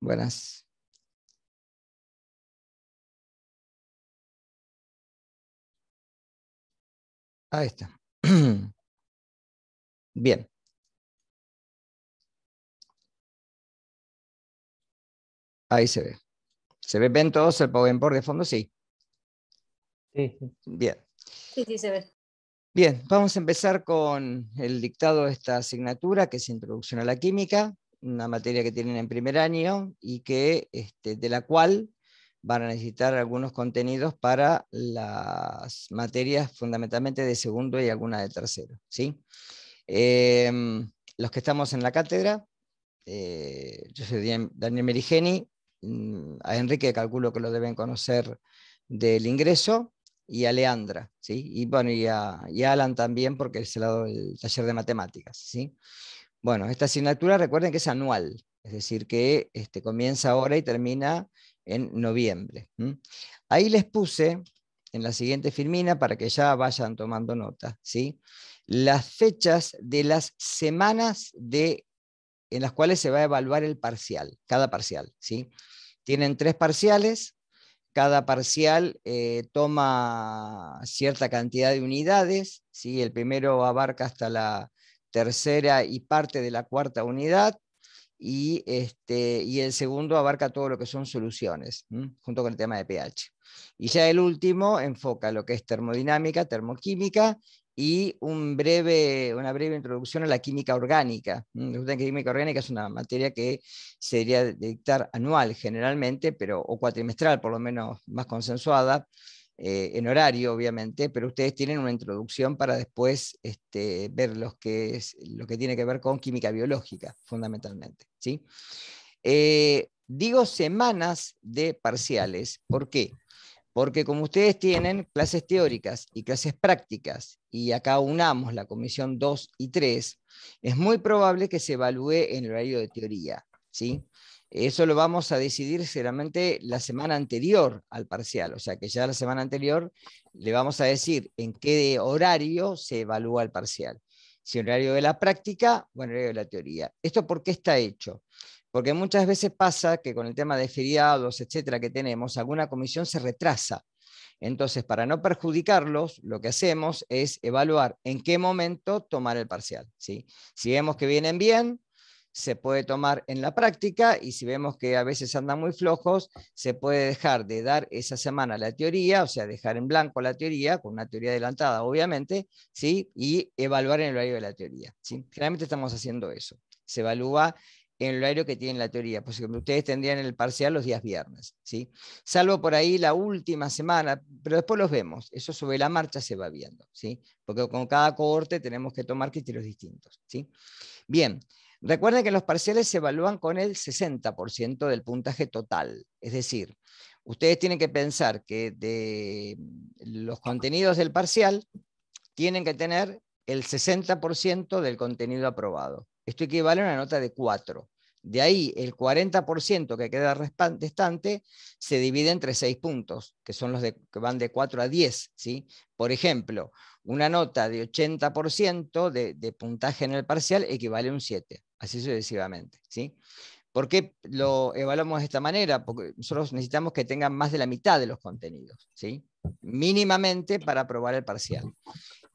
Buenas. Ahí está. Bien. Ahí se ve. ¿Se ve bien todos el PowerPoint de fondo? Sí. Sí. Bien. Sí, sí, se ve. Bien, vamos a empezar con el dictado de esta asignatura, que es Introducción a la Química una materia que tienen en primer año y que, este, de la cual van a necesitar algunos contenidos para las materias fundamentalmente de segundo y alguna de tercero. ¿sí? Em, los que estamos en la cátedra, eh, yo soy Daniel Merigeni, mm, a Enrique calculo que lo deben conocer del ingreso, y a Leandra, ¿sí? y, bueno, y, a, Alan también porque es el lado del taller de matemáticas. ¿sí? Bueno, esta asignatura recuerden que es anual, es decir, que este, comienza ahora y termina en noviembre. Ahí les puse en la siguiente filmina para que ya vayan tomando nota, ¿sí? las fechas de las semanas de, en las cuales se va a evaluar el parcial, cada parcial. ¿sí? Tienen tres parciales, cada parcial eh, toma cierta cantidad de unidades, ¿sí? el primero abarca hasta la tercera y parte de la cuarta unidad, y, este, y el segundo abarca todo lo que son soluciones, junto con el tema de pH. Y ya el último enfoca lo que es termodinámica, termoquímica y un breve, una breve introducción a la química orgánica. Resulta que química orgánica es una materia que se debería dictar anual generalmente, pero, o cuatrimestral, por lo menos más consensuada, eh, en horario, obviamente, pero ustedes tienen una introducción para después este, ver lo que tiene que ver con química biológica, fundamentalmente. ¿sí? Eh, digo semanas de parciales, ¿por qué? Porque como ustedes tienen clases teóricas y clases prácticas, y acá unamos la comisión 2 y 3, es muy probable que se evalúe en el horario de teoría. ¿sí? Eso lo vamos a decidir seguramente la semana anterior al parcial, o sea que ya la semana anterior le vamos a decir en qué horario se evalúa el parcial. Si en horario de la práctica o en horario de la teoría. ¿Esto por qué está hecho? Porque muchas veces pasa que con el tema de feriados, etcétera, que tenemos, alguna comisión se retrasa. Entonces, para no perjudicarlos, lo que hacemos es evaluar en qué momento tomar el parcial. ¿sí? Si vemos que vienen bien, se puede tomar en la práctica y si vemos que a veces andan muy flojos, se puede dejar de dar esa semana la teoría, o sea, dejar en blanco la teoría, con una teoría adelantada, obviamente, ¿sí? y evaluar en el horario de la teoría. ¿sí? Generalmente estamos haciendo eso. Se evalúa en el horario que tiene la teoría. Por ejemplo, ustedes tendrían el parcial los días viernes, ¿sí? Salvo por ahí la última semana, pero después los vemos. Eso sobre la marcha se va viendo, ¿sí? Porque con cada cohorte tenemos que tomar criterios distintos, ¿sí? Bien, Recuerden que los parciales se evalúan con el 60% del puntaje total. Es decir, ustedes tienen que pensar que de mm, los contenidos del parcial tienen que tener el 60% del contenido aprobado. Esto equivale a una nota de 4. De ahí, el 40% que queda restante se divide entre 6 puntos, que son los que van de 4 a 10. ¿sí? Por ejemplo, una nota de 80% de, puntaje en el parcial equivale a un 7, así sucesivamente. ¿sí? ¿Por qué lo evaluamos de esta manera? Porque nosotros necesitamos que tengan más de la mitad de los contenidos, ¿sí? mínimamente para aprobar el parcial.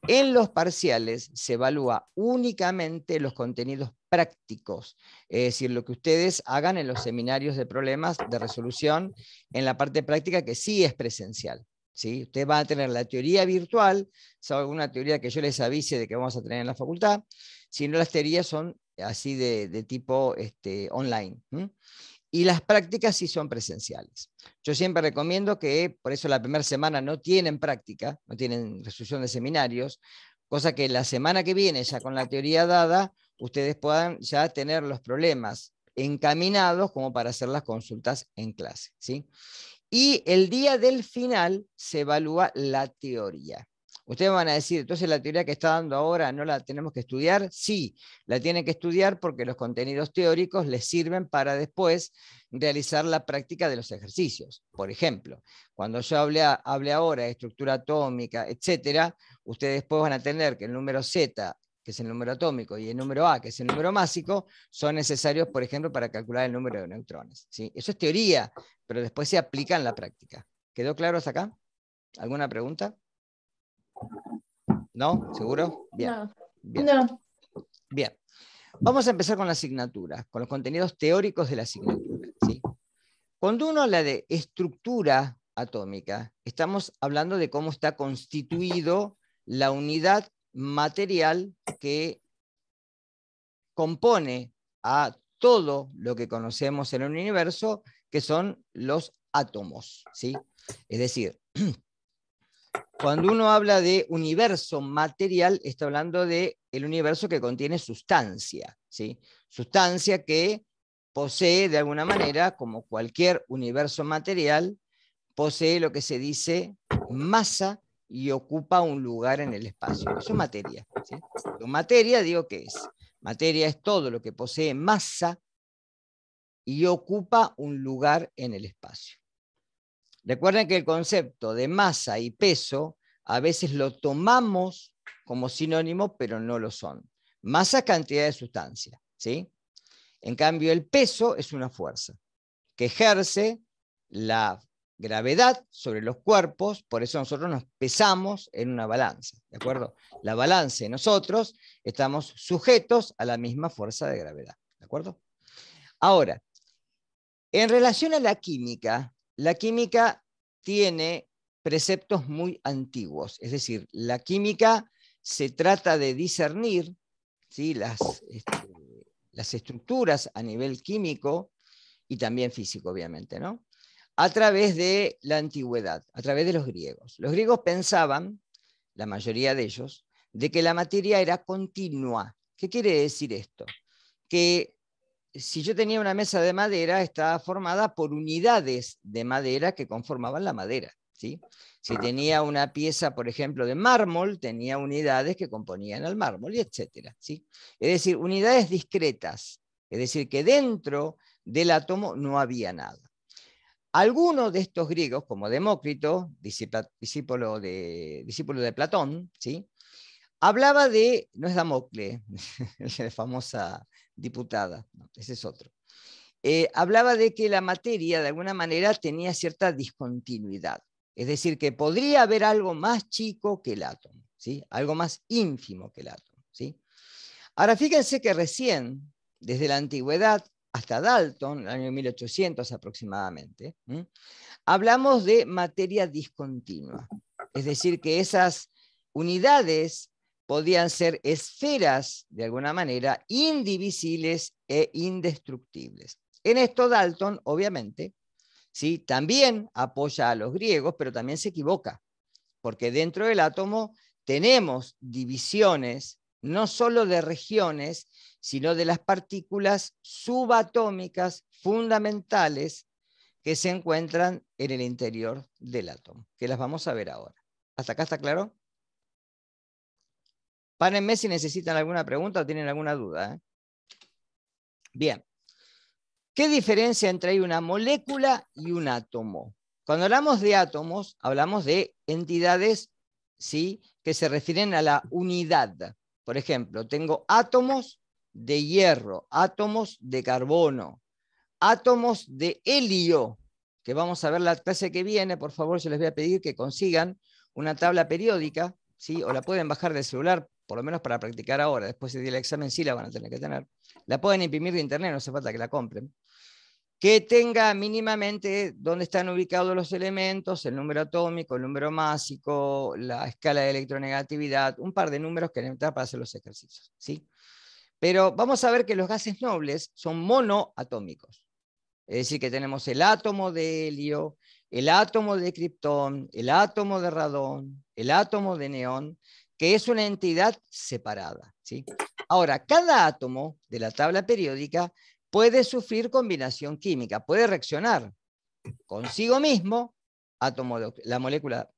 En los parciales se evalúa únicamente los contenidos prácticos, es decir, lo que ustedes hagan en los seminarios de problemas de resolución en la parte práctica que sí es presencial. ¿sí? Ustedes van a tener la teoría virtual, es alguna teoría que yo les avise de que vamos a tener en la facultad, sino las teorías son así de, tipo este, online. Y las prácticas sí son presenciales. Yo siempre recomiendo que, por eso la primera semana no tienen práctica, no tienen resolución de seminarios, cosa que la semana que viene, ya con la teoría dada, ustedes puedan ya tener los problemas encaminados como para hacer las consultas en clase. ¿sí? Y el día del final se evalúa la teoría. Ustedes van a decir, entonces la teoría que está dando ahora no la tenemos que estudiar. Sí, la tienen que estudiar porque los contenidos teóricos les sirven para después realizar la práctica de los ejercicios. Por ejemplo, cuando yo hable, ahora de estructura atómica, etcétera, ustedes después van a tener que el número Z que es el número atómico, y el número A, que es el número másico, son necesarios, por ejemplo, para calcular el número de neutrones. ¿sí? Eso es teoría, pero después se aplica en la práctica. ¿Quedó claro hasta acá? ¿Alguna pregunta? ¿No? ¿Seguro? Bien. Bien. Bien. Vamos a empezar con la asignatura, con los contenidos teóricos de la asignatura. Cuando uno habla de estructura atómica, estamos hablando de cómo está constituido la unidad material que compone a todo lo que conocemos en el universo, que son los átomos. ¿sí? Es decir, cuando uno habla de universo material, está hablando de el universo que contiene sustancia, ¿sí? Sustancia que posee de alguna manera, como cualquier universo material, posee lo que se dice masa y ocupa un lugar en el espacio. Eso es materia. materia, digo que es. Materia es todo lo que posee masa y ocupa un lugar en el espacio. Recuerden que el concepto de masa y peso a veces lo tomamos como sinónimo, pero no lo son. Masa es cantidad de sustancia, ¿sí? En cambio, el peso es una fuerza que ejerce la gravedad sobre los cuerpos, por eso nosotros nos pesamos en una balanza, ¿de acuerdo? La balanza nosotros estamos sujetos a la misma fuerza de gravedad, ¿de acuerdo? Ahora, en relación a la química, la química tiene preceptos muy antiguos, es decir, la química se trata de discernir las, este, las estructuras a nivel químico y también físico, obviamente, ¿no? a través de la antigüedad, a través de los griegos. Los griegos pensaban, la mayoría de ellos, de que la materia era continua. ¿Qué quiere decir esto? Que si yo tenía una mesa de madera, estaba formada por unidades de madera que conformaban la madera. ¿sí? Si ah. tenía una pieza, por ejemplo, de mármol, tenía unidades que componían el mármol, etc. ¿sí? Es decir, unidades discretas. Es decir, que dentro del átomo no había nada. Algunos de estos griegos, como Demócrito, discípulo de, Platón, ¿sí? hablaba de, no es Damocle, la famosa diputada, ese es otro, eh, hablaba de que la materia de alguna manera tenía cierta discontinuidad, es decir, que podría haber algo más chico que el átomo, ¿sí? algo más ínfimo que el átomo. ¿sí? Ahora fíjense que recién, desde la antigüedad, hasta Dalton, el año 1800 aproximadamente, hablamos de materia discontinua. Es decir, que esas unidades podían ser esferas, de alguna manera, indivisibles e indestructibles. En esto Dalton, obviamente, ¿sí? también apoya a los griegos, pero también se equivoca, porque dentro del átomo tenemos divisiones no solo de regiones, sino de las partículas subatómicas fundamentales que se encuentran en el interior del átomo, que las vamos a ver ahora. ¿Hasta acá está claro? Párenme si necesitan alguna pregunta o tienen alguna duda. ¿eh? Bien. ¿Qué diferencia entre una molécula y un átomo? Cuando hablamos de átomos, hablamos de entidades ¿sí? que se refieren a la unidad. Por ejemplo, tengo átomos de hierro, átomos de carbono, átomos de helio, que vamos a ver la clase que viene, por favor, se les voy a pedir que consigan una tabla periódica, ¿sí? o la pueden bajar del celular, por lo menos para practicar ahora, después del examen sí la van a tener que tener. La pueden imprimir de internet, no hace falta que la compren. Que tenga mínimamente dónde están ubicados los elementos, el número atómico, el número másico, la escala de electronegatividad, un par de números que necesitan para hacer los ejercicios. ¿sí? Pero vamos a ver que los gases nobles son monoatómicos. Es decir, que tenemos el átomo de helio, el átomo de criptón, el átomo de radón, el átomo de neón, que es una entidad separada. ¿sí? Ahora, cada átomo de la tabla periódica puede sufrir combinación química, puede reaccionar consigo mismo, átomo de, la molécula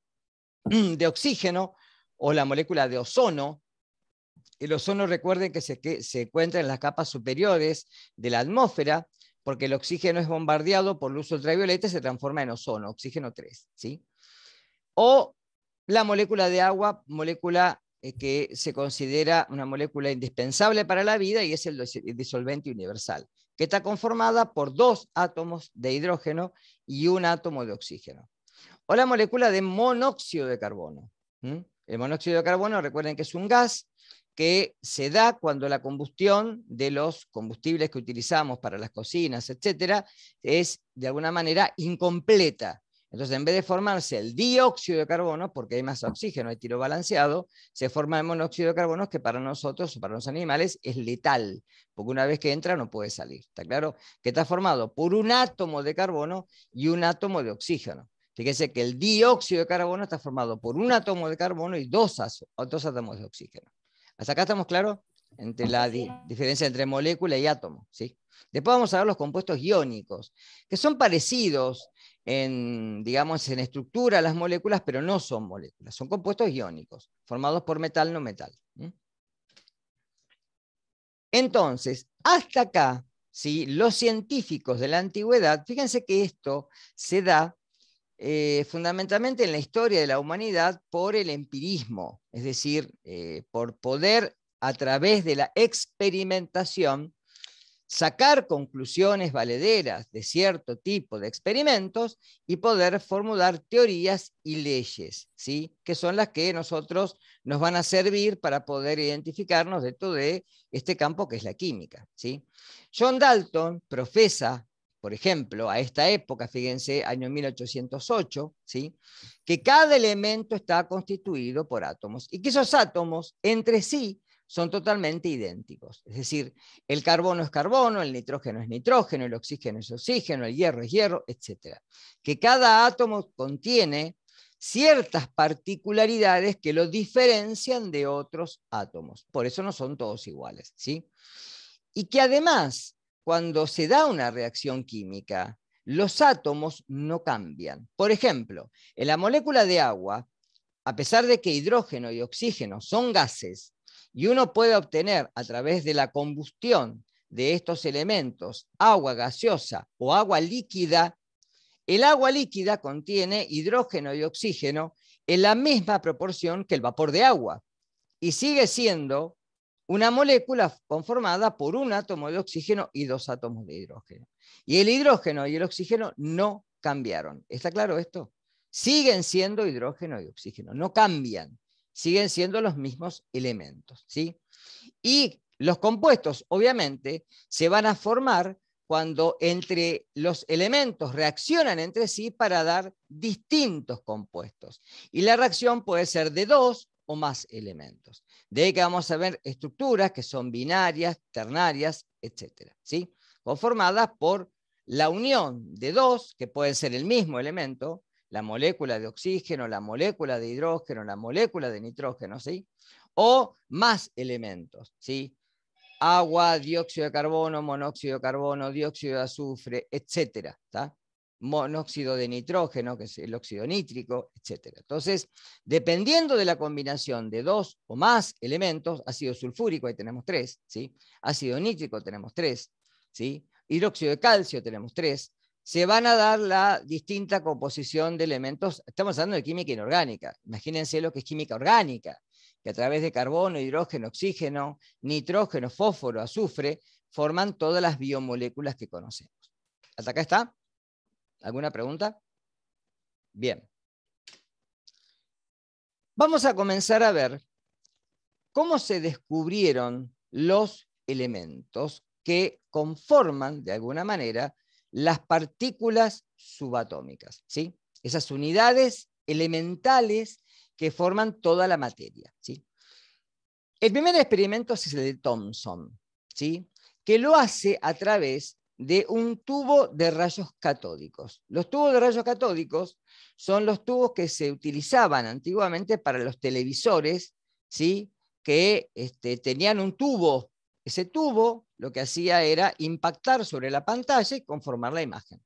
de oxígeno o la molécula de ozono, el ozono recuerden que se, encuentra en las capas superiores de la atmósfera, porque el oxígeno es bombardeado por luz ultravioleta y se transforma en ozono, oxígeno 3. O la molécula de agua, molécula eh, que se considera una molécula indispensable para la vida y es el disolvente universal, que está conformada por dos átomos de hidrógeno y un átomo de oxígeno. O la molécula de monóxido de carbono. El monóxido de carbono, recuerden que es un gas que se da cuando la combustión de los combustibles que utilizamos para las cocinas, etcétera, es de alguna manera incompleta. Entonces, en vez de formarse el dióxido de carbono, porque hay más oxígeno, hay tiro balanceado, se forma el monóxido de carbono que para nosotros para los animales es letal, porque una vez que entra no puede salir. ¿Está claro? Que está formado por un átomo de carbono y un átomo de oxígeno. Fíjense que el dióxido de carbono está formado por un átomo de carbono y dos átomos de oxígeno. Hasta acá estamos claros entre la diferencia entre molécula y átomo. ¿sí? Después vamos a ver los compuestos iónicos, que son parecidos en, digamos, en estructura a las moléculas, pero no son moléculas, son compuestos iónicos, formados por metal no metal. Entonces, hasta acá, ¿sí? los científicos de la antigüedad, fíjense que esto se da eh, fundamentalmente en la historia de la humanidad por el empirismo, es decir, eh, por poder a través de la experimentación sacar conclusiones valederas de cierto tipo de experimentos y poder formular teorías y leyes, ¿sí? que son las que nosotros nos van a servir para poder identificarnos dentro de este campo que es la química. ¿sí? John Dalton profesa por ejemplo, a esta época, fíjense, año 1808, ¿sí? que cada elemento está constituido por átomos y que esos átomos entre sí son totalmente idénticos. Es decir, el carbono es carbono, el nitrógeno es nitrógeno, el oxígeno es oxígeno, el hierro es hierro, etc. Que cada átomo contiene ciertas particularidades que lo diferencian de otros átomos. Por eso no son todos iguales. ¿sí? Y que además cuando se da una reacción química, los átomos no cambian. Por ejemplo, en la molécula de agua, a pesar de que hidrógeno y oxígeno son gases, y uno puede obtener a través de la combustión de estos elementos agua gaseosa o agua líquida, el agua líquida contiene hidrógeno y oxígeno en la misma proporción que el vapor de agua y sigue siendo una molécula conformada por un átomo de oxígeno y dos átomos de hidrógeno. Y el hidrógeno y el oxígeno no cambiaron. ¿Está claro esto? Siguen siendo hidrógeno y oxígeno, no cambian, siguen siendo los mismos elementos. ¿sí? Y los compuestos, obviamente, se van a formar cuando entre los elementos reaccionan entre sí para dar distintos compuestos. Y la reacción puede ser de dos o más elementos. De ahí que vamos a ver estructuras que son binarias, ternarias, etc. ¿sí? Conformadas por la unión de dos, que pueden ser el mismo elemento, la molécula de oxígeno, la molécula de hidrógeno, la molécula de nitrógeno, ¿sí? O más elementos, ¿sí? Agua, dióxido de carbono, monóxido de carbono, dióxido de azufre, etcétera, monóxido de nitrógeno, que es el óxido nítrico, etc. Entonces, dependiendo de la combinación de dos o más elementos, ácido sulfúrico, ahí tenemos tres, ¿sí? ácido nítrico tenemos tres, ¿sí? hidróxido de calcio tenemos tres, se van a dar la distinta composición de elementos. Estamos hablando de química inorgánica. Imagínense lo que es química orgánica, que a través de carbono, hidrógeno, oxígeno, nitrógeno, fósforo, azufre, forman todas las biomoléculas que conocemos. ¿Hasta acá está? ¿Alguna pregunta? Bien. Vamos a comenzar a ver cómo se descubrieron los elementos que conforman, de alguna manera, las partículas subatómicas, ¿sí? Esas unidades elementales que forman toda la materia, ¿sí? El primer experimento es el de Thomson, ¿sí? Que lo hace a través de un tubo de rayos catódicos. Los tubos de rayos catódicos son los tubos que se utilizaban antiguamente para los televisores, ¿sí? que este, tenían un tubo. Ese tubo lo que hacía era impactar sobre la pantalla y conformar la imagen.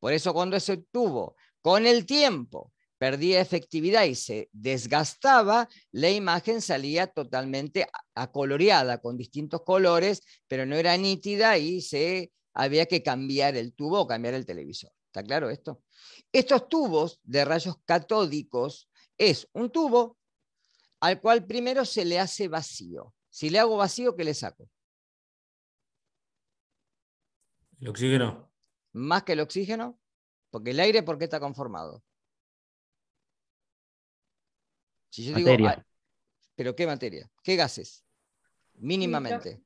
Por eso cuando ese tubo, con el tiempo, perdía efectividad y se desgastaba, la imagen salía totalmente acoloreada, con distintos colores, pero no era nítida y se había que cambiar el tubo o cambiar el televisor. ¿Está claro esto? Estos tubos de rayos catódicos es un tubo al cual primero se le hace vacío. Si le hago vacío, ¿qué le saco? El oxígeno. Más que el oxígeno, porque el aire, ¿por qué está conformado? Si ah, pero ¿qué materia? ¿Qué gases? Mínimamente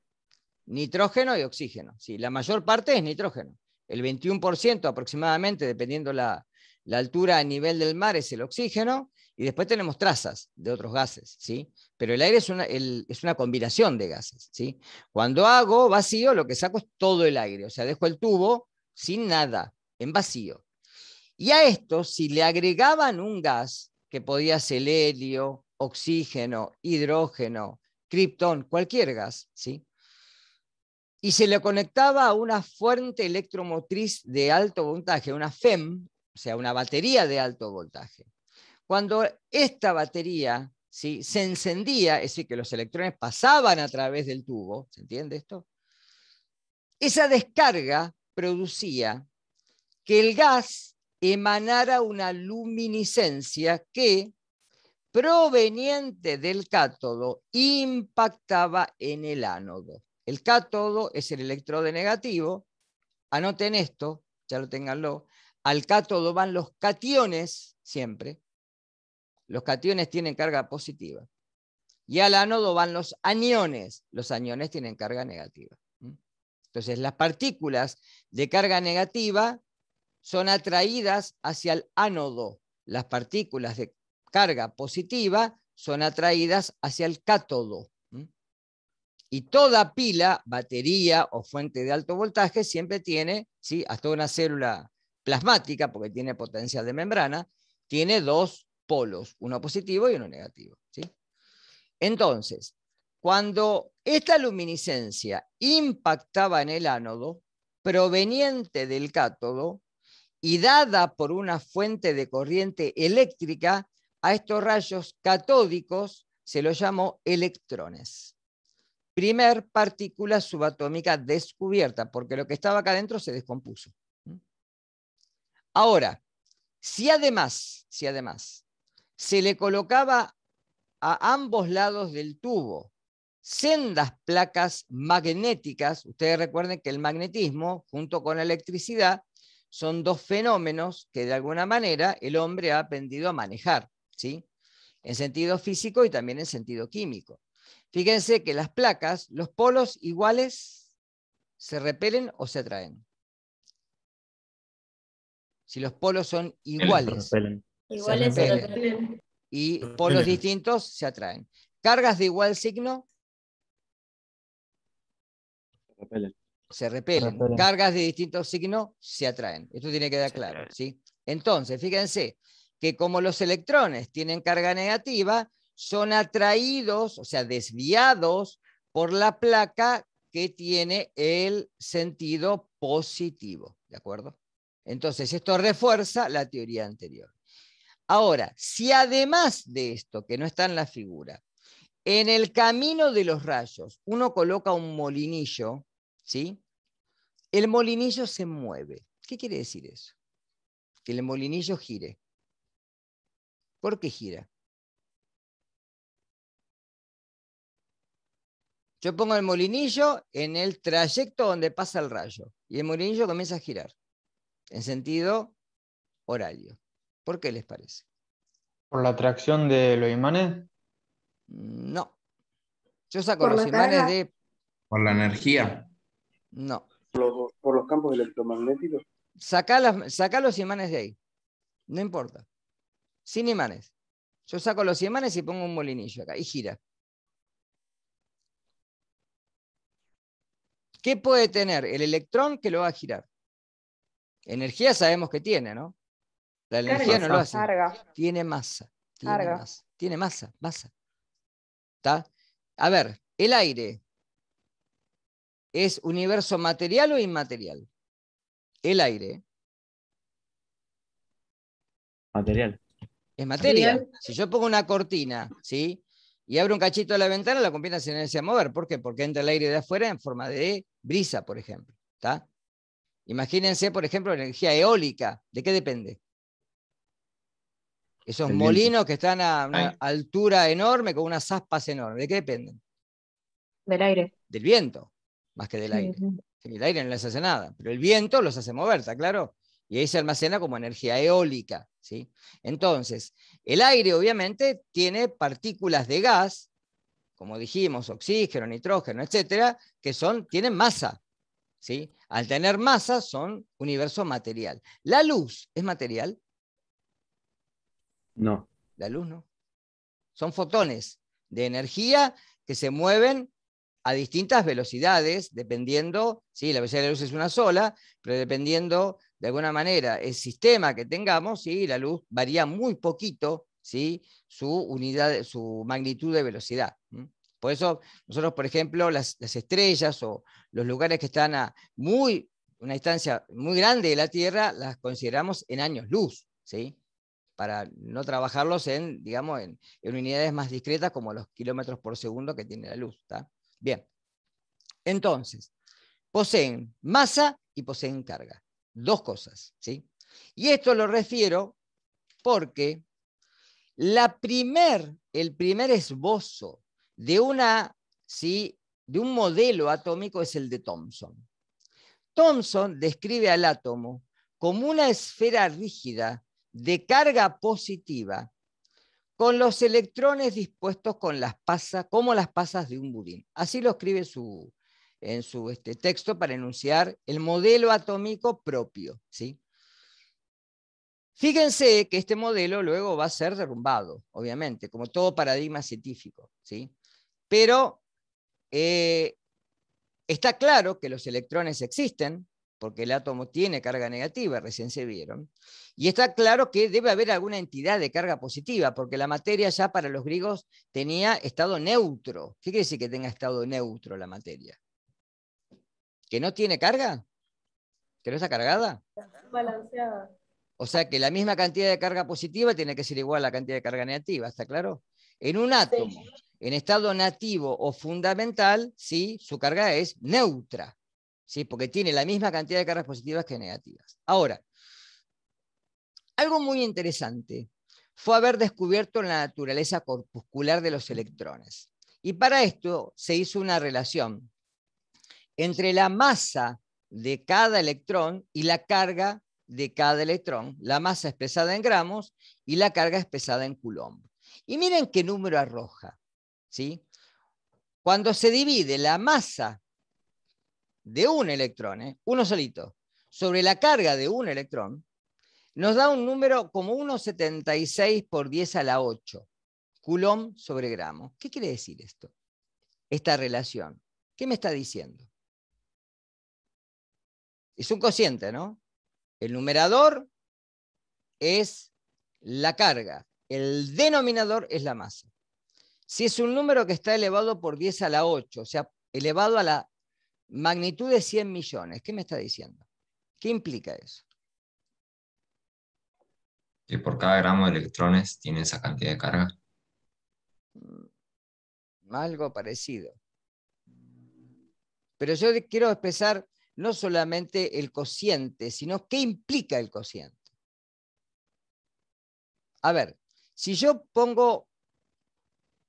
nitrógeno y oxígeno. Sí, la mayor parte es nitrógeno. El 21% aproximadamente, dependiendo la, la altura a nivel del mar, es el oxígeno. Y después tenemos trazas de otros gases, ¿sí? Pero el aire es una, es una combinación de gases, ¿sí? Cuando hago vacío, lo que saco es todo el aire. O sea, dejo el tubo sin nada, en vacío. Y a esto, si le agregaban un gas, que podía ser helio, oxígeno, hidrógeno, criptón, cualquier gas, ¿sí? y se le conectaba a una fuente electromotriz de alto voltaje, una FEM, o sea, una batería de alto voltaje. Cuando esta batería ¿sí? se encendía, es decir, que los electrones pasaban a través del tubo, ¿se entiende esto? Esa descarga producía que el gas emanara una luminiscencia que, proveniente del cátodo, impactaba en el ánodo. El cátodo es el electrodo negativo. Anoten esto, ya lo tenganlo. Al cátodo van los cationes siempre. Los cationes tienen carga positiva. Y al ánodo van los aniones. Los aniones tienen carga negativa. ¿Mm? Entonces, las partículas de carga negativa son atraídas hacia el ánodo. Las partículas de carga positiva son atraídas hacia el cátodo. Y toda pila, batería o fuente de alto voltaje siempre tiene, ¿sí? hasta una célula plasmática, porque tiene potencia de membrana, tiene dos polos, uno positivo y uno negativo. ¿sí? Entonces, cuando esta luminiscencia impactaba en el ánodo, proveniente del cátodo, y dada por una fuente de corriente eléctrica, a estos rayos catódicos se los llamó electrones. Primer partícula subatómica descubierta, porque lo que estaba acá adentro se descompuso. Ahora, si además, si además se le colocaba a ambos lados del tubo sendas placas magnéticas. Ustedes recuerden que el magnetismo, junto con la electricidad, son dos fenómenos que de alguna manera el hombre ha aprendido a manejar, ¿sí? En sentido físico y también en sentido químico. Fíjense que las placas, los polos iguales, se repelen o se atraen. Si los polos son iguales, se repelen. Y polos distintos se atraen. Cargas de igual signo. Se repelen. Se repelen. Cargas de distinto signo? se atraen. Esto tiene que quedar claro. ¿sí? Entonces, fíjense que como los electrones tienen carga negativa, son atraídos, o sea, desviados por la placa que tiene el sentido positivo, ¿de acuerdo? Entonces, esto refuerza la teoría anterior. Ahora, si además de esto, que no está en la figura, en el camino de los rayos uno coloca un molinillo, ¿sí? El molinillo se mueve. ¿Qué quiere decir eso? Que el molinillo gire. ¿Por qué gira? Yo pongo el molinillo en el trayecto donde pasa el rayo y el molinillo comienza a girar en sentido horario. ¿Por qué les parece? ¿Por la atracción de los imanes? Mm, no. Yo saco los imanes de... ¿Por la energía? No. ¿Por los, campos electromagnéticos? sacá los imanes de ahí. No importa. Sin imanes. Yo saco los imanes y pongo un molinillo acá y gira. ¿Qué puede tener el electrón que lo va a girar? Energía sabemos que tiene, ¿no? La energía no lo hace. Tiene masa. Tiene masa. Tiene masa, ¿Está? A ver, el aire es universo material o inmaterial. El aire. Material. Es materia. Material. Si yo pongo una cortina, ¿sí? Y abro un cachito de la ventana, la cortina se necesita a mover. ¿Por qué? Porque entra el aire de afuera en forma de brisa, por ejemplo. Imagínense, por ejemplo, la energía eólica, ¿de qué depende? Esos molinos que están a una altura enorme, con unas aspas enormes, ¿de qué dependen? Del aire. Del viento, más que del aire. El aire no les hace nada, pero el viento los hace mover, ¿está claro? Y ahí se almacena como energía eólica, ¿sí? Entonces, el aire obviamente tiene partículas de gas como dijimos, oxígeno, nitrógeno, etcétera, que son, tienen masa. ¿sí? Al tener masa son universo material. ¿La luz es material? No. La luz no. Son fotones de energía que se mueven a distintas velocidades, dependiendo, sí, la velocidad de la luz es una sola, pero dependiendo de alguna manera el sistema que tengamos, sí, la luz varía muy poquito ¿sí? su unidad, su magnitud de velocidad. Por eso, nosotros, por ejemplo, las, estrellas o los lugares que están a muy, una distancia muy grande de la Tierra, las consideramos en años luz, ¿sí? para no trabajarlos en, digamos, en, unidades más discretas como los kilómetros por segundo que tiene la luz. Bien. Entonces, poseen masa y poseen carga. Dos cosas, ¿sí? Y esto lo refiero porque la el primer esbozo de, una, de un modelo atómico es el de Thomson. Thomson describe al átomo como una esfera rígida de carga positiva con los electrones dispuestos con las pasas, como las pasas de un budín. Así lo escribe en su este, texto para enunciar el modelo atómico propio. ¿sí? Fíjense que este modelo luego va a ser derrumbado, obviamente, como todo paradigma científico, ¿sí? Pero eh, está claro que los electrones existen, porque el átomo tiene carga negativa, recién se vieron, y está claro que debe haber alguna entidad de carga positiva, porque la materia ya para los griegos tenía estado neutro. ¿Qué quiere decir que tenga estado neutro la materia? ¿Que no tiene carga? ¿Que no está cargada? Balanceada. O sea que la misma cantidad de carga positiva tiene que ser igual a la cantidad de carga negativa, ¿está claro? En un átomo, en estado nativo o fundamental, sí, su carga es neutra, ¿sí? porque tiene la misma cantidad de cargas positivas que negativas. Ahora, algo muy interesante fue haber descubierto la naturaleza corpuscular de los electrones. Y para esto se hizo una relación entre la masa de cada electrón y la carga de cada electrón, la masa pesada en gramos y la carga pesada en coulomb. Y miren qué número arroja. ¿sí? Cuando se divide la masa de un electrón, ¿eh? uno solito, sobre la carga de un electrón, nos da un número como 1,76 por 10 a la 8, coulomb sobre gramos. ¿Qué quiere decir esto? Esta relación. ¿Qué me está diciendo? Es un cociente, ¿no? El numerador es la carga, el denominador es la masa. Si es un número que está elevado por 10 a la 8, o sea, elevado a la magnitud de 100 millones, ¿qué me está diciendo? ¿Qué implica eso? Que por cada gramo de electrones tiene esa cantidad de carga. Mm, algo parecido. Pero yo quiero expresar no solamente el cociente, sino qué implica el cociente. A ver, si yo pongo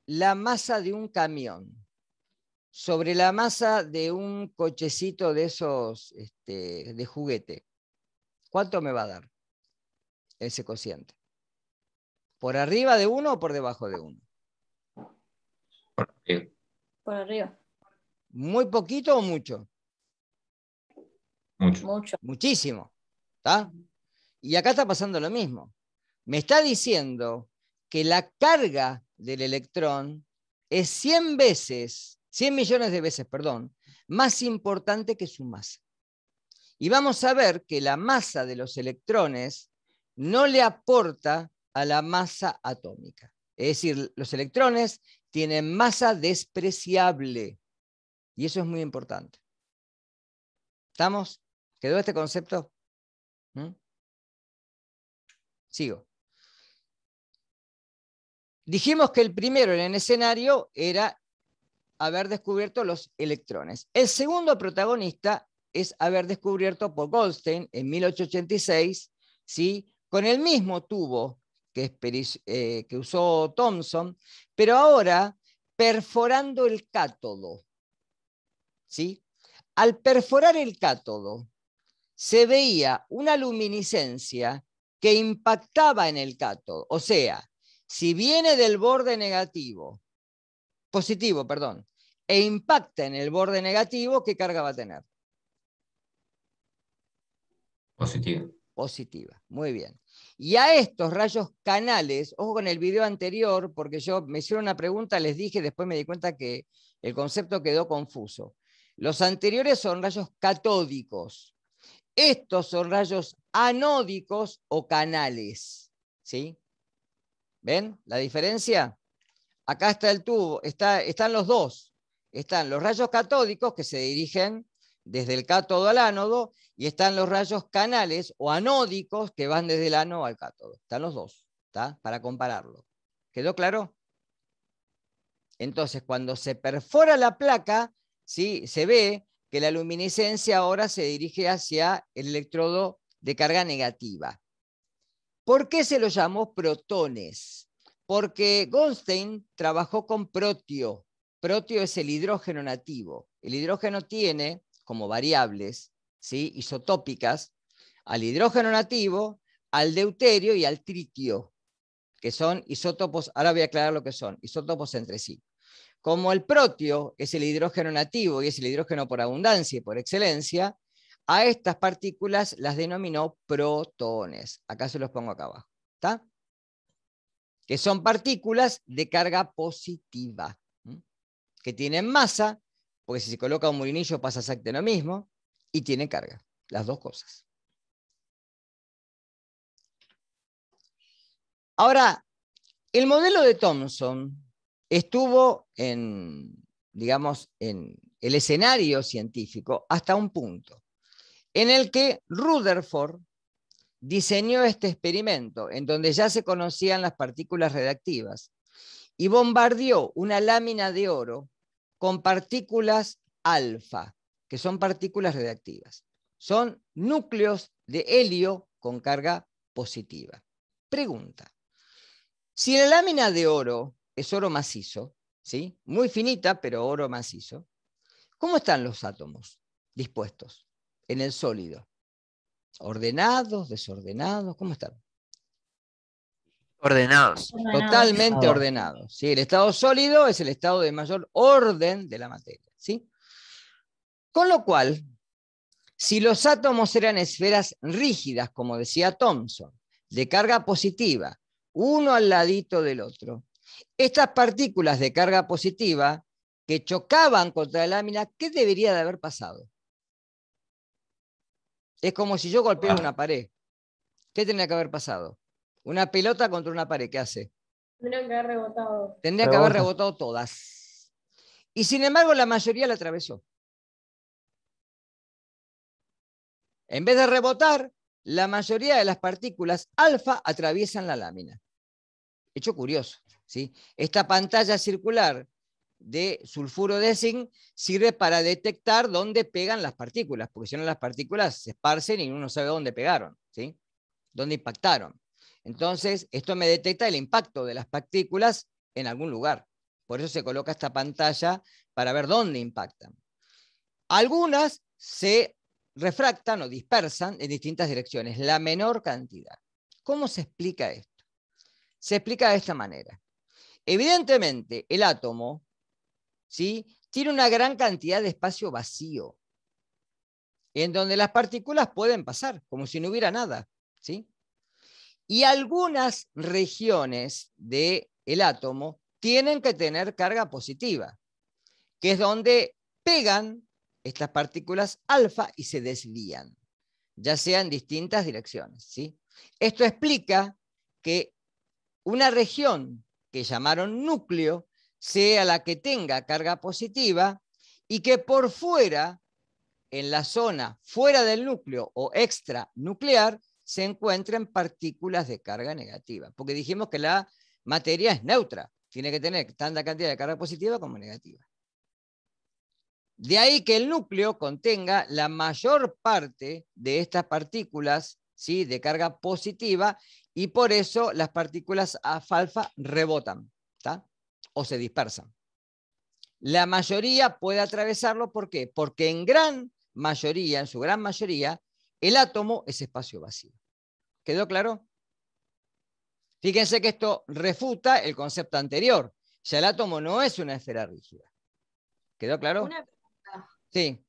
la masa de un camión sobre la masa de un cochecito de esos este, de juguete, ¿cuánto me va a dar ese cociente? ¿Por arriba de uno o por debajo de uno? Por arriba. ¿Muy poquito o mucho? Muchísimo. ¿Está? Y acá está pasando lo mismo. Me está diciendo que la carga del electrón es 100 veces, 100 millones de veces, perdón, más importante que su masa. Y vamos a ver que la masa de los electrones no le aporta a la masa atómica. Es decir, los electrones tienen masa despreciable. Y eso es muy importante. ¿Estamos? ¿Quedó este concepto? ¿Mm? Sigo. Dijimos que el primero en el escenario era haber descubierto los electrones. El segundo protagonista es haber descubierto por Goldstein en 1886, ¿sí? con el mismo tubo que, eh, que usó Thomson, pero ahora perforando el cátodo. ¿sí? Al perforar el cátodo, se veía una luminiscencia que impactaba en el cátodo. O sea, si viene del borde negativo, positivo, perdón, e impacta en el borde negativo, ¿qué carga va a tener? Positiva. Positiva, muy bien. Y a estos rayos canales, ojo con el video anterior, porque yo me hicieron una pregunta, les dije, después me di cuenta que el concepto quedó confuso. Los anteriores son rayos catódicos, estos son rayos anódicos o canales. ¿Sí? ¿Ven la diferencia? Acá está el tubo, está, están los dos. Están los rayos catódicos que se dirigen desde el cátodo al ánodo y están los rayos canales o anódicos que van desde el ánodo al cátodo. Están los dos, ¿está? Para compararlo. ¿Quedó claro? Entonces, cuando se perfora la placa, ¿sí? se ve que la luminiscencia ahora se dirige hacia el electrodo de carga negativa. ¿Por qué se los llamó protones? Porque Goldstein trabajó con protio. Protio es el hidrógeno nativo. El hidrógeno tiene como variables ¿sí? isotópicas al hidrógeno nativo, al deuterio y al tritio, que son isótopos, ahora voy a aclarar lo que son, isótopos entre sí como el protio es el hidrógeno nativo y es el hidrógeno por abundancia y por excelencia, a estas partículas las denominó protones. Acá se los pongo acá abajo. ¿Está? Que son partículas de carga positiva, que tienen masa, porque si se coloca un mulinillo pasa exactamente lo mismo, y tiene carga, las dos cosas. Ahora, el modelo de Thomson estuvo en, digamos, en el escenario científico hasta un punto, en el que Rutherford diseñó este experimento, en donde ya se conocían las partículas radiactivas, y bombardeó una lámina de oro con partículas alfa, que son partículas radiactivas. Son núcleos de helio con carga positiva. Pregunta, si la lámina de oro es oro macizo, ¿sí? muy finita, pero oro macizo. ¿Cómo están los átomos dispuestos en el sólido? ¿Ordenados, desordenados? ¿Cómo están? Ordenados. Totalmente ordenados. El estado sólido es el estado de mayor orden de la materia. ¿sí? Con lo cual, si los átomos eran esferas rígidas, como decía Thomson, de carga positiva, uno al ladito del otro, estas partículas de carga positiva que chocaban contra la lámina, ¿qué debería de haber pasado? Es como si yo golpeara ah. una pared. ¿Qué tendría que haber pasado? Una pelota contra una pared, ¿qué hace? Tendría que haber rebotado. Tendría que haber rebotado todas. Y sin embargo, la mayoría la atravesó. En vez de rebotar, la mayoría de las partículas alfa atraviesan la lámina. Hecho curioso. Esta pantalla circular de sulfuro de zinc sirve para detectar dónde pegan las partículas, porque si no las partículas se esparcen y uno no sabe dónde pegaron, ¿sí? dónde impactaron. Entonces, esto me detecta el impacto de las partículas en algún lugar. Por eso se coloca esta pantalla para ver dónde impactan. Algunas se refractan o dispersan en distintas direcciones, la menor cantidad. ¿Cómo se explica esto? Se explica de esta manera. Evidentemente, el átomo ¿sí? tiene una gran cantidad de espacio vacío, en donde las partículas pueden pasar, como si no hubiera nada. ¿sí? Y algunas regiones del el átomo tienen que tener carga positiva, que es donde pegan estas partículas alfa y se desvían, ya sea en distintas direcciones. ¿sí? Esto explica que una región que llamaron núcleo sea la que tenga carga positiva y que por fuera, en la zona fuera del núcleo o extranuclear, se encuentren partículas de carga negativa. Porque dijimos que la materia es neutra, tiene que tener tanta cantidad de carga positiva como negativa. De ahí que el núcleo contenga la mayor parte de estas partículas ¿sí? de carga positiva y por eso las partículas alfa-alfa rebotan o se dispersan. La mayoría puede atravesarlo, ¿por qué? Porque en gran mayoría, en su gran mayoría, el átomo es espacio vacío. ¿Quedó claro? Fíjense que esto refuta el concepto anterior. Ya el átomo no es una esfera rígida. ¿Quedó claro? Sí.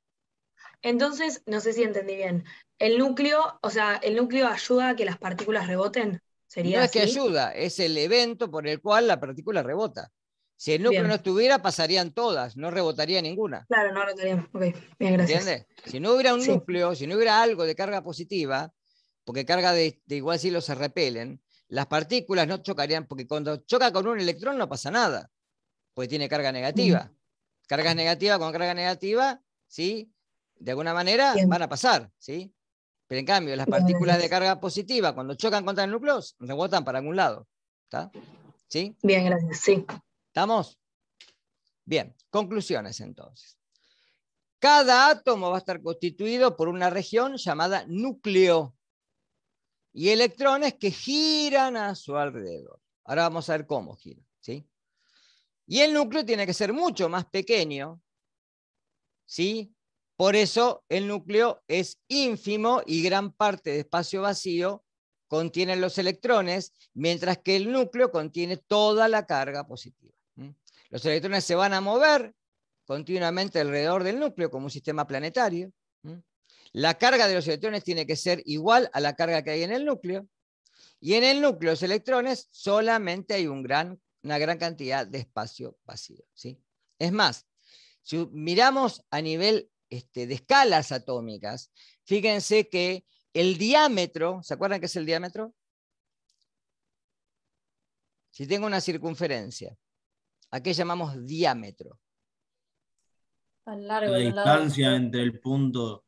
Entonces, no sé si entendí bien. El núcleo, o sea, el núcleo ayuda a que las partículas reboten. ¿Sería no es que ayuda, es el evento por el cual la partícula rebota. Si el núcleo no estuviera, pasarían todas, no rebotaría ninguna. Claro, no rebotaría. Ok, bien, gracias. ¿Entiendes? Si no hubiera un núcleo, si no hubiera algo de carga positiva, porque carga de, igual si los se repelen, las partículas no chocarían, porque cuando choca con un electrón no pasa nada, porque tiene carga negativa. Cargas negativas, con carga negativa, ¿sí? de alguna manera van a pasar, ¿sí? Pero en cambio, las partículas de carga positiva, cuando chocan contra el núcleo, rebotan para algún lado. ¿Está? ¿Sí? Bien, gracias. Sí. ¿Estamos? Bien, conclusiones entonces. Cada átomo va a estar constituido por una región llamada núcleo y electrones que giran a su alrededor. Ahora vamos a ver cómo giran. ¿sí? Y el núcleo tiene que ser mucho más pequeño ¿sí? Por eso el núcleo es ínfimo y gran parte de espacio vacío contiene los electrones, mientras que el núcleo contiene toda la carga positiva. Los electrones se van a mover continuamente alrededor del núcleo como un sistema planetario. La carga de los electrones tiene que ser igual a la carga que hay en el núcleo. Y en el núcleo de los electrones solamente hay una gran cantidad de espacio vacío. Es más, si miramos a nivel este, de escalas atómicas, fíjense que el diámetro, ¿se acuerdan qué es el diámetro? Si tengo una circunferencia, ¿a qué llamamos diámetro? la distancia entre el punto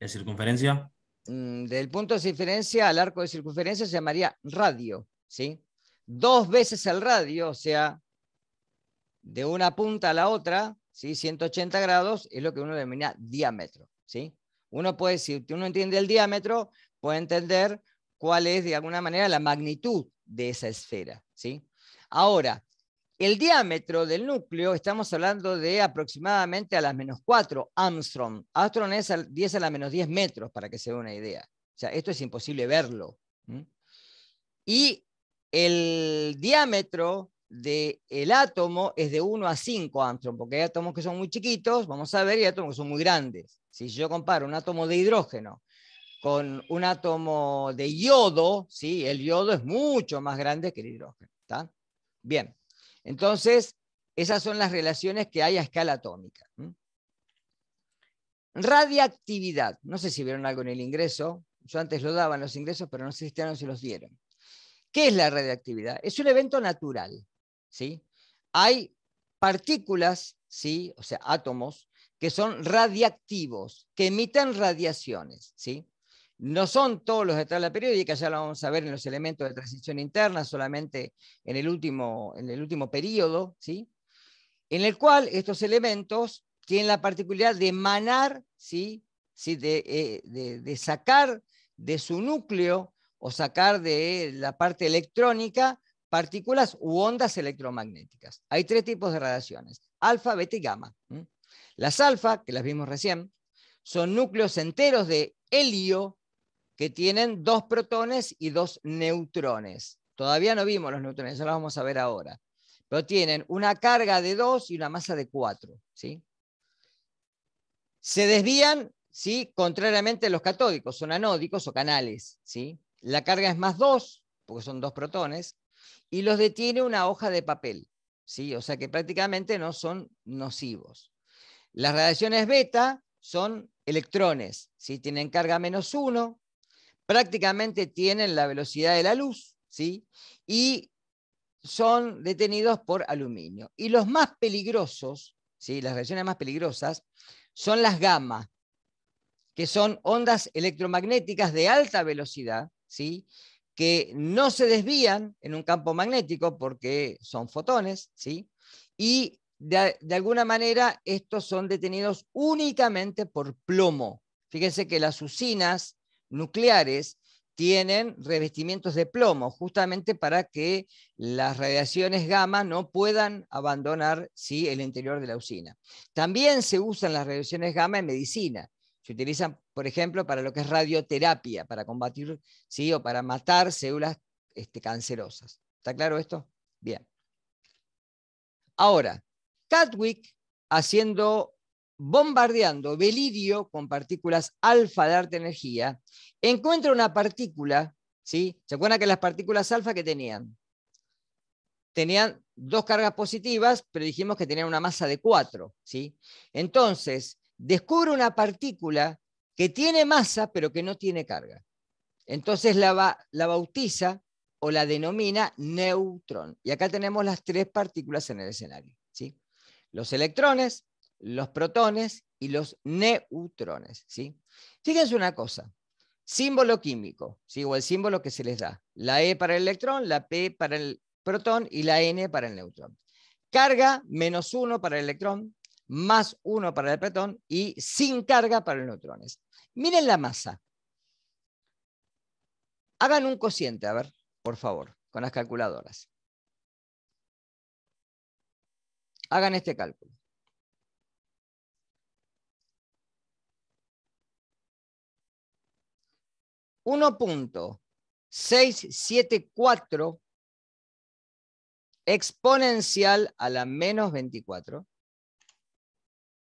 de circunferencia. Mm, del punto de circunferencia al arco de circunferencia se llamaría radio, ¿sí? Dos veces el radio, o sea, de una punta a la otra, ¿sí? 180 grados es lo que uno denomina diámetro, ¿sí? Uno puede, si uno entiende el diámetro, puede entender cuál es, de alguna manera, la magnitud de esa esfera, ¿sí? Ahora, el diámetro del núcleo, estamos hablando de aproximadamente a las menos 4 Armstrong. Armstrong es 10 a la menos 10 metros, para que se dé una idea. O sea, esto es imposible verlo. Y el diámetro del átomo es de 1 a 5 angstrom, porque hay átomos que son muy chiquitos, vamos a ver, y átomos que son muy grandes. Si yo comparo un átomo de hidrógeno con un átomo de yodo, ¿sí? el yodo es mucho más grande que el hidrógeno. Bien, entonces esas son las relaciones que hay a escala atómica. Radiactividad. No sé si vieron algo en el ingreso. Yo antes lo daban en los ingresos, pero no sé si este año se los dieron. ¿Qué es la radiactividad? Es un evento natural. ¿sí? Hay partículas, ¿sí? O sea, átomos que son radiactivos, que emiten radiaciones, ¿sí? No son todos los de la periódica, ya lo vamos a ver en los elementos de transición interna, solamente en el último, periodo, ¿sí? En el cual estos elementos tienen la particularidad de emanar, ¿sí? Eh, de sacar de su núcleo o sacar de la parte electrónica partículas u ondas electromagnéticas. Hay tres tipos de radiaciones, alfa, beta y gamma. Las alfa, que las vimos recién, son núcleos enteros de helio que tienen dos protones y dos neutrones. Todavía no vimos los neutrones, eso los vamos a ver ahora. Pero tienen una carga de dos y una masa de cuatro. ¿sí? Se desvían, ¿sí? contrariamente a los catódicos, son anódicos o canales. ¿sí? La carga es más dos, porque son dos protones, y los detiene una hoja de papel. ¿sí? O sea que prácticamente no son nocivos. Las radiaciones beta son electrones, ¿sí? tienen carga menos uno, prácticamente tienen la velocidad de la luz ¿sí? y son detenidos por aluminio. Y los más peligrosos, ¿sí? las reacciones más peligrosas, son las gamma, que son ondas electromagnéticas de alta velocidad, ¿sí? que no se desvían en un campo magnético porque son fotones, ¿sí? Y de, alguna manera estos son detenidos únicamente por plomo. Fíjense que las usinas nucleares tienen revestimientos de plomo, justamente para que las radiaciones gamma no puedan abandonar ¿sí? el interior de la usina. También se usan las radiaciones gamma en medicina. Se utilizan, por ejemplo, para lo que es radioterapia, para combatir ¿sí? o para matar células este, cancerosas. ¿Está claro esto? Bien. Ahora, Catwick haciendo bombardeando Belidio con partículas alfa de alta energía, encuentra una partícula, ¿sí? ¿Se acuerdan que las partículas alfa que tenían? Tenían dos cargas positivas, pero dijimos que tenían una masa de cuatro, ¿sí? Entonces, descubre una partícula que tiene masa pero que no tiene carga. Entonces la, la bautiza o la denomina neutrón. Y acá tenemos las tres partículas en el escenario. ¿sí? Los electrones, los protones y los neutrones. ¿sí? Fíjense una cosa, símbolo químico, o el símbolo que se les da. La E para el electrón, la P para el protón y la N para el neutrón. Carga menos uno para el electrón, más uno para el protón y sin carga para los neutrones. Miren la masa. Hagan un cociente, a ver, por favor, con las calculadoras. Hagan este cálculo. 1.674 exponencial a la menos 24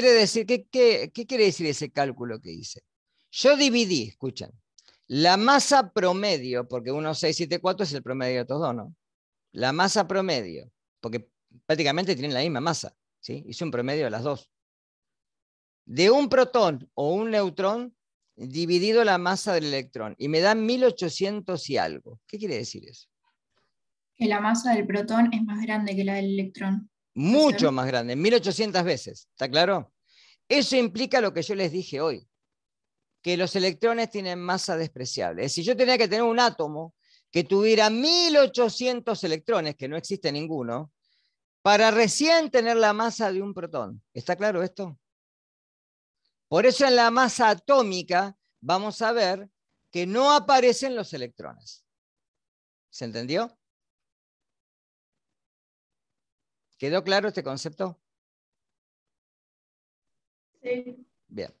decir, ¿qué, qué, quiere decir ese cálculo que hice? Yo dividí, escuchan, la masa promedio, porque 1, 6, 7, 4 es el promedio de todos dos, ¿no? La masa promedio, porque prácticamente tienen la misma masa, ¿sí? Hice un promedio de las dos. De un protón o un neutrón dividido la masa del electrón y me da 1800 y algo. ¿Qué quiere decir eso? Que la masa del protón es más grande que la del electrón. Mucho más grande, 1800 veces, ¿está claro? Eso implica lo que yo les dije hoy, que los electrones tienen masa despreciable. Si yo tenía que tener un átomo que tuviera 1800 electrones, que no existe ninguno, para recién tener la masa de un protón. ¿Está claro esto? Por eso en la masa atómica vamos a ver que no aparecen los electrones. ¿Se entendió? ¿Quedó claro este concepto? Sí. Bien.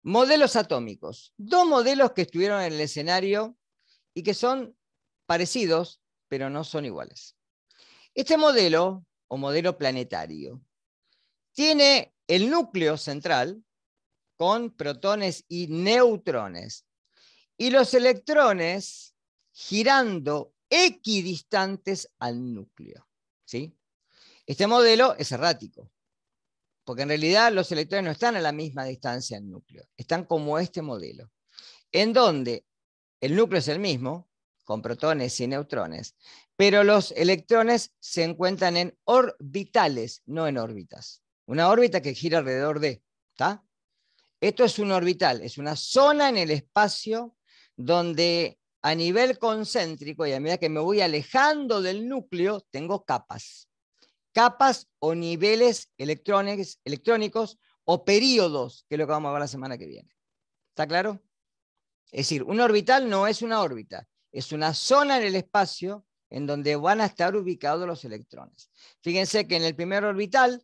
Modelos atómicos. Dos modelos que estuvieron en el escenario y que son parecidos, pero no son iguales. Este modelo, o modelo planetario, tiene el núcleo central con protones y neutrones y los electrones girando equidistantes al núcleo. ¿sí? Este modelo es errático, porque en realidad los electrones no están a la misma distancia del núcleo, están como este modelo, en donde el núcleo es el mismo, con protones y neutrones, pero los electrones se encuentran en orbitales, no en órbitas. Una órbita que gira alrededor de, ¿está? Esto es un orbital, es una zona en el espacio donde a nivel concéntrico y a medida que me voy alejando del núcleo, tengo capas. Capas o niveles electrónicos, electrónicos o períodos, que es lo que vamos a ver la semana que viene. ¿Está claro? Es decir, un orbital no es una órbita, es una zona en el espacio en donde van a estar ubicados los electrones. Fíjense que en el primer orbital,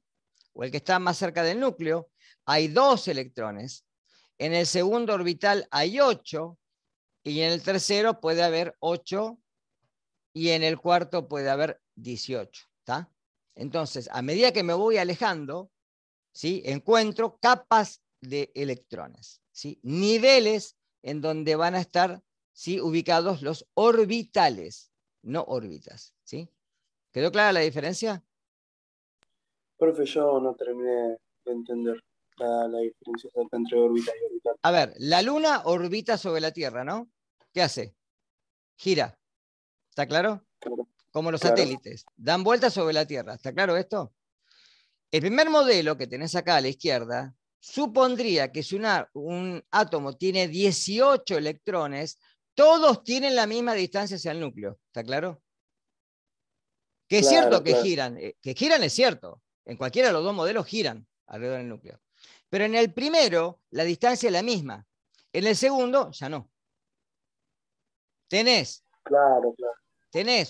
o el que está más cerca del núcleo, hay dos electrones. En el segundo orbital hay ocho, y en el tercero puede haber 8 y en el cuarto puede haber 18. Entonces, a medida que me voy alejando, ¿sí? encuentro capas de electrones, ¿sí? niveles en donde van a estar ¿sí? ubicados los orbitales, no órbitas. ¿sí? ¿Quedó clara la diferencia? Profe, yo no terminé de entender la, diferencia entre órbita y orbital. A ver, la Luna orbita sobre la Tierra, ¿no? ¿Qué hace? Gira. ¿Está claro? Como los satélites. Dan vueltas sobre la Tierra. ¿Está claro esto? El primer modelo que tenés acá a la izquierda supondría que si un átomo tiene 18 electrones, todos tienen la misma distancia hacia el núcleo. ¿Está claro? Que es cierto que giran. Eh, que giran es cierto. En cualquiera de los dos modelos giran alrededor del núcleo. Pero en el primero, la distancia es la misma. En el segundo, ya no. Tenés. Claro,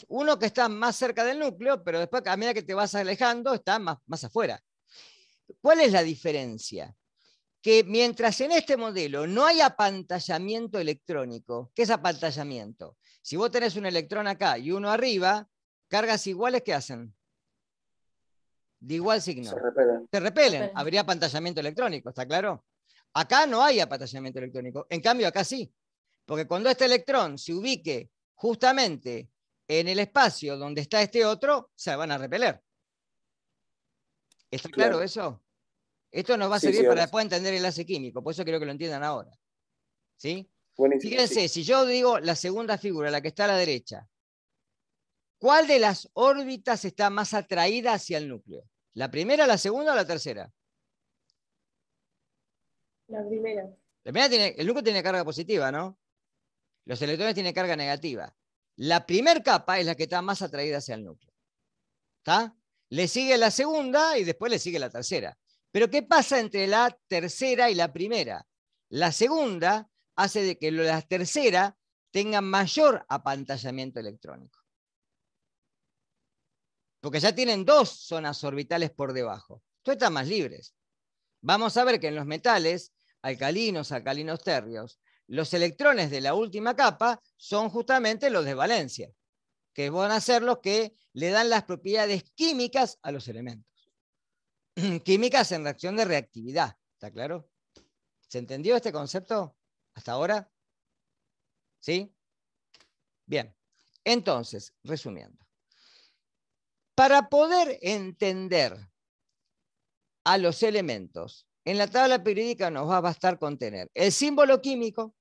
uno que está más cerca del núcleo, pero después, a medida que te vas alejando, está más, más afuera. ¿Cuál es la diferencia? Que mientras en este modelo no hay apantallamiento electrónico, ¿qué es apantallamiento? Si vos tenés un electrón acá y uno arriba, cargas iguales, ¿qué hacen? de igual signo. Se repelen. Habría apantallamiento electrónico, ¿está claro? Acá no hay apantallamiento electrónico. En cambio, acá sí. Porque cuando este electrón se ubique justamente en el espacio donde está este otro, se van a repeler. ¿Está claro, eso? Esto nos va a servir para después entender el enlace químico, por eso quiero que lo entiendan ahora. ¿Sí? Fíjense, si yo digo la segunda figura, la que está a la derecha, ¿cuál de las órbitas está más atraída hacia el núcleo? ¿La primera, la segunda o la tercera? La primera. tiene, el núcleo tiene carga positiva, ¿no? Los electrones tienen carga negativa. La primera capa es la que está más atraída hacia el núcleo. ¿Está? Le sigue la segunda y después le sigue la tercera. Pero ¿qué pasa entre la tercera y la primera? La segunda hace de que la tercera tenga mayor apantallamiento electrónico porque ya tienen dos zonas orbitales por debajo. Esto están más libres. Vamos a ver que en los metales alcalinos, alcalinos térreos, los electrones de la última capa son justamente los de valencia, que van a ser los que le dan las propiedades químicas a los elementos. químicas en reacción de reactividad, ¿está claro? ¿Se entendió este concepto hasta ahora? ¿Sí? Bien, entonces, resumiendo. Para poder entender a los elementos, en la tabla periódica nos va a bastar con tener el símbolo químico,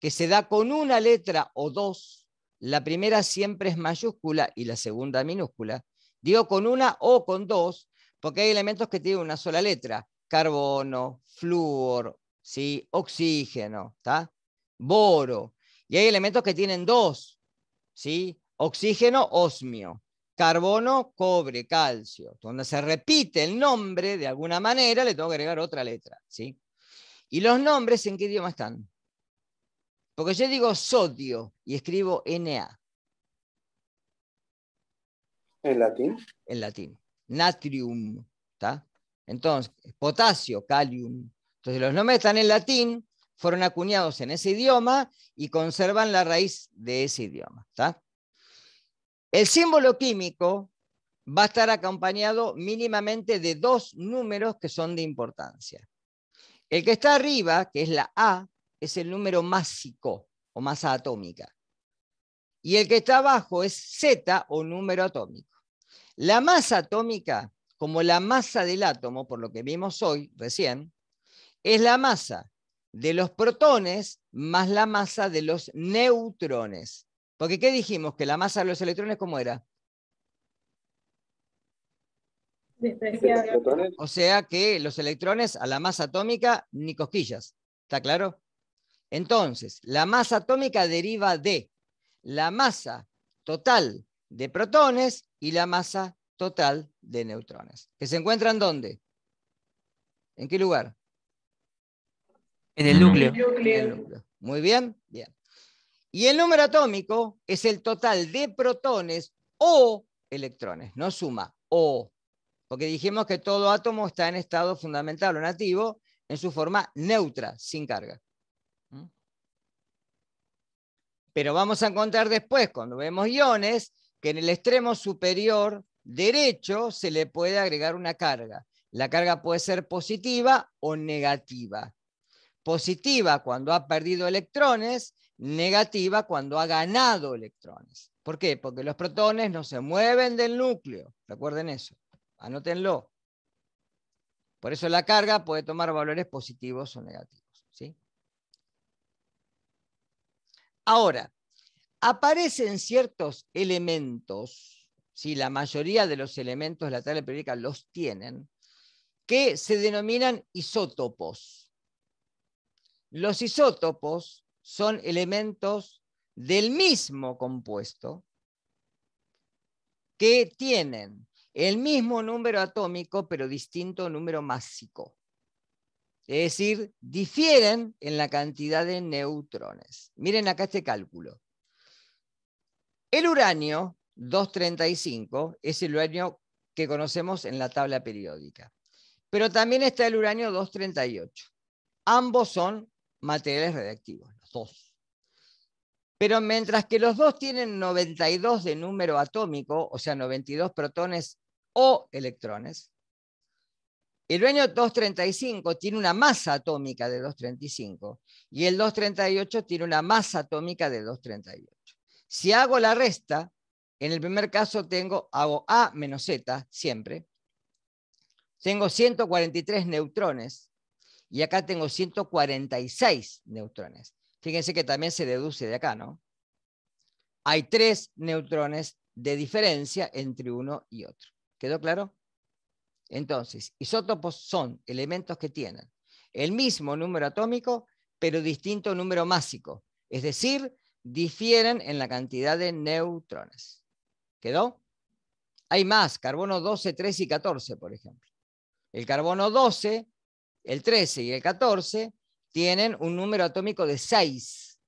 que se da con una letra o dos, la primera siempre es mayúscula y la segunda minúscula, digo con una o con dos, porque hay elementos que tienen una sola letra, carbono, flúor, ¿sí? oxígeno, boro, y hay elementos que tienen dos, ¿sí? oxígeno, osmio carbono, cobre, calcio. Donde se repite el nombre, de alguna manera, le tengo que agregar otra letra. ¿sí? ¿Y los nombres en qué idioma están? Porque yo digo sodio y escribo Na. ¿En latín? En latín. Natrium. Entonces, potasio, calium. Entonces, los nombres están en latín, fueron acuñados en ese idioma y conservan la raíz de ese idioma. ¿está? El símbolo químico va a estar acompañado mínimamente de dos números que son de importancia. El que está arriba, que es la A, es el número másico o masa atómica. Y el que está abajo es Z o número atómico. La masa atómica, como la masa del átomo, por lo que vimos hoy recién, es la masa de los protones más la masa de los neutrones. Porque ¿qué dijimos? Que la masa de los electrones, ¿cómo era? O sea que los electrones a la masa atómica ni cosquillas. ¿Está claro? Entonces, la masa atómica deriva de la masa total de protones y la masa total de neutrones. ¿Que se encuentran dónde? ¿En qué lugar? En el núcleo. En el núcleo. Muy bien, bien. Y el número atómico es el total de protones o electrones, no suma, o. Porque dijimos que todo átomo está en estado fundamental o nativo en su forma neutra, sin carga. ¿Mm? Pero vamos a encontrar después, cuando vemos iones, que en el extremo superior derecho se le puede agregar una carga. La carga puede ser positiva o negativa. Positiva cuando ha perdido electrones negativa cuando ha ganado electrones. ¿Por qué? Porque los protones no se mueven del núcleo. Recuerden eso. Anótenlo. Por eso la carga puede tomar valores positivos o negativos. ¿sí? Ahora, aparecen ciertos elementos, si la mayoría de los elementos de la tabla periódica los tienen, que se denominan isótopos. Los isótopos son elementos del mismo compuesto que tienen el mismo número atómico pero distinto número másico. Es decir, difieren en la cantidad de neutrones. Miren acá este cálculo. El uranio 235 es el uranio que conocemos en la tabla periódica. Pero también está el uranio 238. Ambos son materiales radiactivos. Pero mientras que los dos tienen 92 de número atómico, o sea, 92 protones o electrones, el dueño 235 tiene una masa atómica de 235 y el 238 tiene una masa atómica de 238. Si hago la resta, en el primer caso tengo, hago A menos Z siempre. Tengo 143 neutrones y acá tengo 146 neutrones. Fíjense que también se deduce de acá, ¿no? Hay tres neutrones de diferencia entre uno y otro. ¿Quedó claro? Entonces, isótopos son elementos que tienen el mismo número atómico, pero distinto número másico. Es decir, difieren en la cantidad de neutrones. ¿Quedó? Hay más, carbono 12, 13 y 14, por ejemplo. El carbono 12, el 13 y el 14 tienen un número atómico de 6,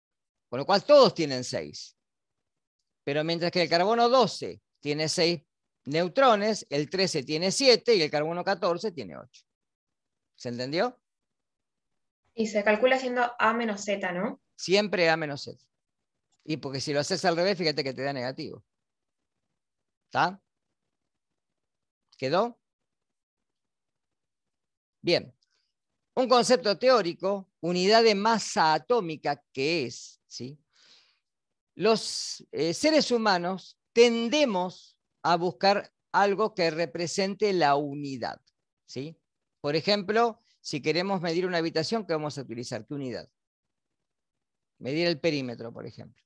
con lo cual todos tienen 6. Pero mientras que el carbono 12 tiene 6 neutrones, el 13 tiene 7 y el carbono 14 tiene 8. ¿Se entendió? Y se calcula siendo A menos Z, ¿no? Siempre A menos Z. Y porque si lo haces al revés, fíjate que te da negativo. ¿Está? ¿Quedó? Bien. Un concepto teórico, unidad de masa atómica, que es, ¿sí? los eh, seres humanos tendemos a buscar algo que represente la unidad. ¿sí? Por ejemplo, si queremos medir una habitación, ¿qué vamos a utilizar? ¿Qué unidad? Medir el perímetro, por ejemplo.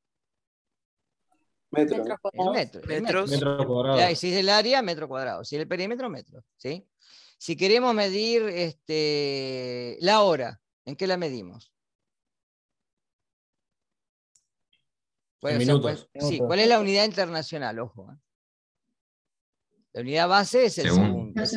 Metro. Metro, si es el área, metro cuadrado. Si es el perímetro, metro. ¿sí? Si queremos medir este, la hora, ¿en qué la medimos? ¿cuál es la unidad internacional? Ojo. ¿eh? La unidad base es el segundo. el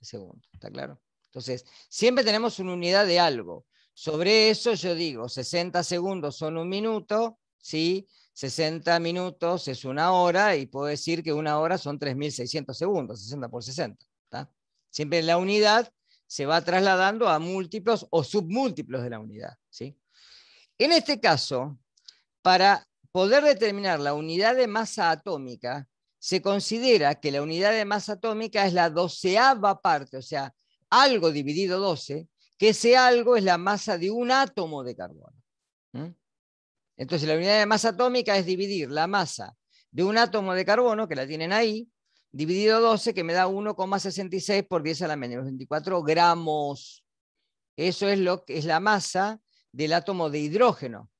segundo ¿Está claro? Entonces, siempre tenemos una unidad de algo. Sobre eso yo digo, 60 segundos son un minuto, ¿sí? 60 minutos es una hora y puedo decir que una hora son 3.600 segundos, 60 por 60. ¿está? Siempre la unidad se va trasladando a múltiplos o submúltiplos de la unidad. ¿sí? En este caso, para poder determinar la unidad de masa atómica, se considera que la unidad de masa atómica es la doceava parte, o sea, algo dividido 12, que ese algo es la masa de un átomo de carbono. Entonces, la unidad de masa atómica es dividir la masa de un átomo de carbono, que la tienen ahí, dividido 12, que me da 1,66 por 10 a la menos 24 gramos. Eso es lo que es la masa del átomo de hidrógeno.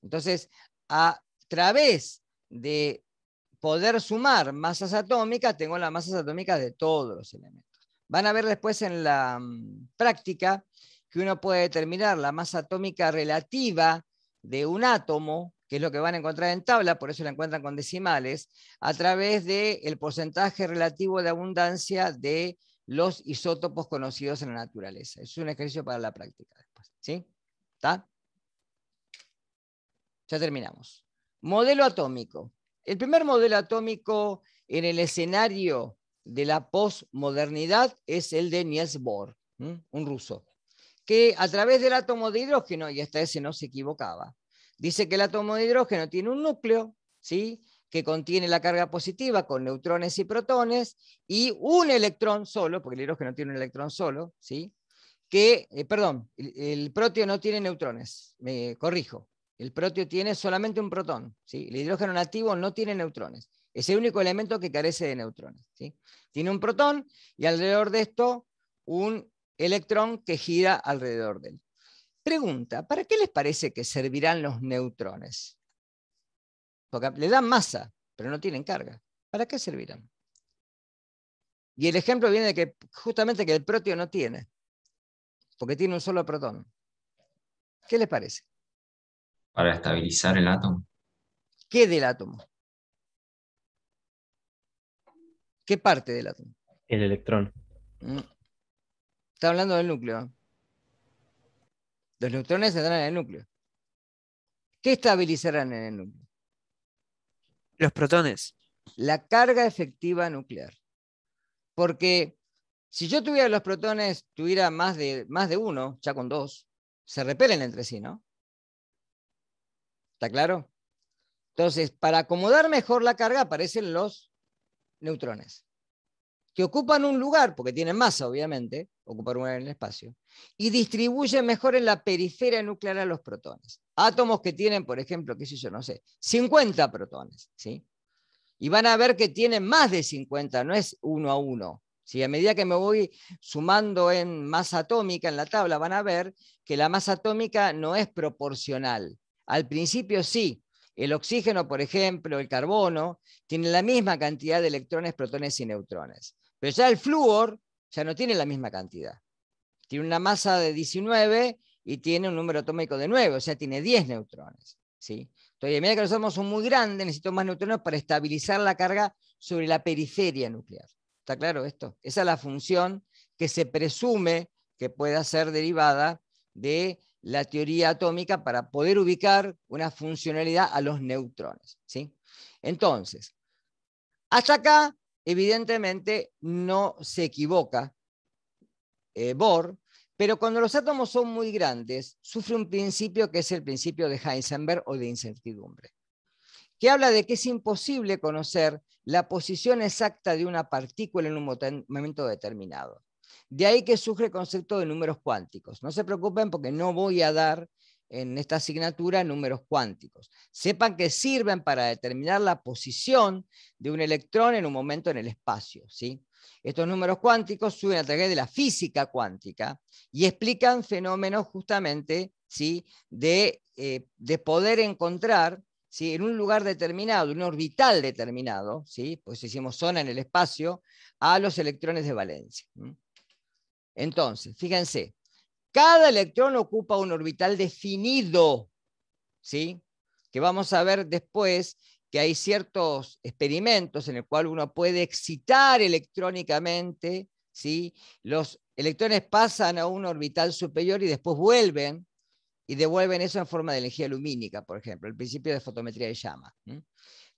Entonces, a través de poder sumar masas atómicas, tengo las masas atómicas de todos los elementos. Van a ver después en la mm, práctica que uno puede determinar la masa atómica relativa de un átomo que es lo que van a encontrar en tabla, por eso la encuentran con decimales, a través del porcentaje relativo de abundancia de los isótopos conocidos en la naturaleza. Es un ejercicio para la práctica después. ¿Sí? ¿Está? Ya terminamos. Modelo atómico. El primer modelo atómico en el escenario de la posmodernidad es el de Niels Bohr, un ruso, que a través del átomo de hidrógeno, y hasta ese no se equivocaba, Dice que el átomo de hidrógeno tiene un núcleo, ¿sí? que contiene la carga positiva con neutrones y protones, y un electrón solo, porque el hidrógeno tiene un electrón solo, ¿sí? que, eh, perdón, el, el, protio no tiene neutrones, me corrijo, el protio tiene solamente un protón, ¿sí? el hidrógeno nativo no tiene neutrones, es el único elemento que carece de neutrones. ¿sí? Tiene un protón y alrededor de esto un electrón que gira alrededor de él. Pregunta, ¿para qué les parece que servirán los neutrones? Porque le dan masa, pero no tienen carga. ¿Para qué servirán? Y el ejemplo viene de que justamente que el proteo no tiene, porque tiene un solo protón. ¿Qué les parece? Para estabilizar el átomo. ¿Qué del átomo? ¿Qué parte del átomo? El electrón. Mm. Está hablando del núcleo. ¿eh? Los neutrones entrarán en el núcleo. ¿Qué estabilizarán en el núcleo? Los protones. La carga efectiva nuclear. Porque si yo tuviera los protones, tuviera más de, más de uno, ya con dos, se repelen entre sí, ¿no? ¿Está claro? Entonces, para acomodar mejor la carga aparecen los neutrones que ocupan un lugar, porque tienen masa, obviamente, ocupan un lugar en el espacio, y distribuyen mejor en la periferia nuclear a los protones. Átomos que tienen, por ejemplo, qué sé yo, no sé, 50 protones, ¿sí? Y van a ver que tienen más de 50, no es uno a uno. Si a medida que me voy sumando en masa atómica en la tabla, van a ver que la masa atómica no es proporcional. Al principio sí, el oxígeno, por ejemplo, el carbono, tiene la misma cantidad de electrones, protones y neutrones. Pero ya el flúor ya no tiene la misma cantidad. Tiene una masa de 19 y tiene un número atómico de 9, o sea, tiene 10 neutrones. ¿sí? Entonces, a medida que los átomos son muy grandes, necesito más neutrones para estabilizar la carga sobre la periferia nuclear. ¿Está claro esto? Esa es la función que se presume que pueda ser derivada de la teoría atómica para poder ubicar una funcionalidad a los neutrones. ¿sí? Entonces, hasta acá evidentemente no se equivoca eh, Bohr, pero cuando los átomos son muy grandes, sufre un principio que es el principio de Heisenberg o de incertidumbre, que habla de que es imposible conocer la posición exacta de una partícula en un momento determinado. De ahí que surge el concepto de números cuánticos. No se preocupen porque no voy a dar en esta asignatura números cuánticos. Sepan que sirven para determinar la posición de un electrón en un momento en el espacio. ¿sí? Estos números cuánticos suben a través de la física cuántica y explican fenómenos justamente ¿sí? de, eh, poder encontrar ¿sí? en un lugar determinado, un orbital determinado, ¿sí? pues hicimos zona en el espacio, a los electrones de valencia. Entonces, fíjense, cada electrón ocupa un orbital definido, ¿sí? Que vamos a ver después que hay ciertos experimentos en el cual uno puede excitar electrónicamente, ¿sí? Los electrones pasan a un orbital superior y después vuelven y devuelven eso en forma de energía lumínica, por ejemplo, el principio de fotometría de llama.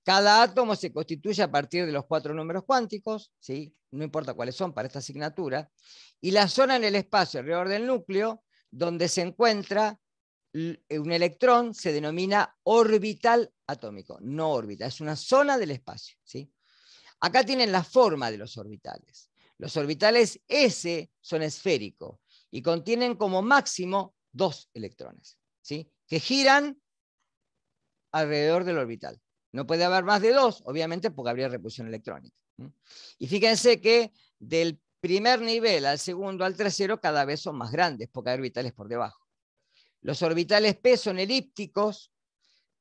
Cada átomo se constituye a partir de los cuatro números cuánticos, ¿sí? no importa cuáles son para esta asignatura, y la zona en el espacio alrededor del núcleo donde se encuentra un electrón se denomina orbital atómico, no órbita, es una zona del espacio. ¿sí? Acá tienen la forma de los orbitales. Los orbitales S son esféricos y contienen como máximo dos electrones, ¿sí? que giran alrededor del orbital. No puede haber más de dos, obviamente, porque habría repulsión electrónica. Y fíjense que del primer nivel al segundo al tercero cada vez son más grandes, porque hay orbitales por debajo. Los orbitales P son elípticos,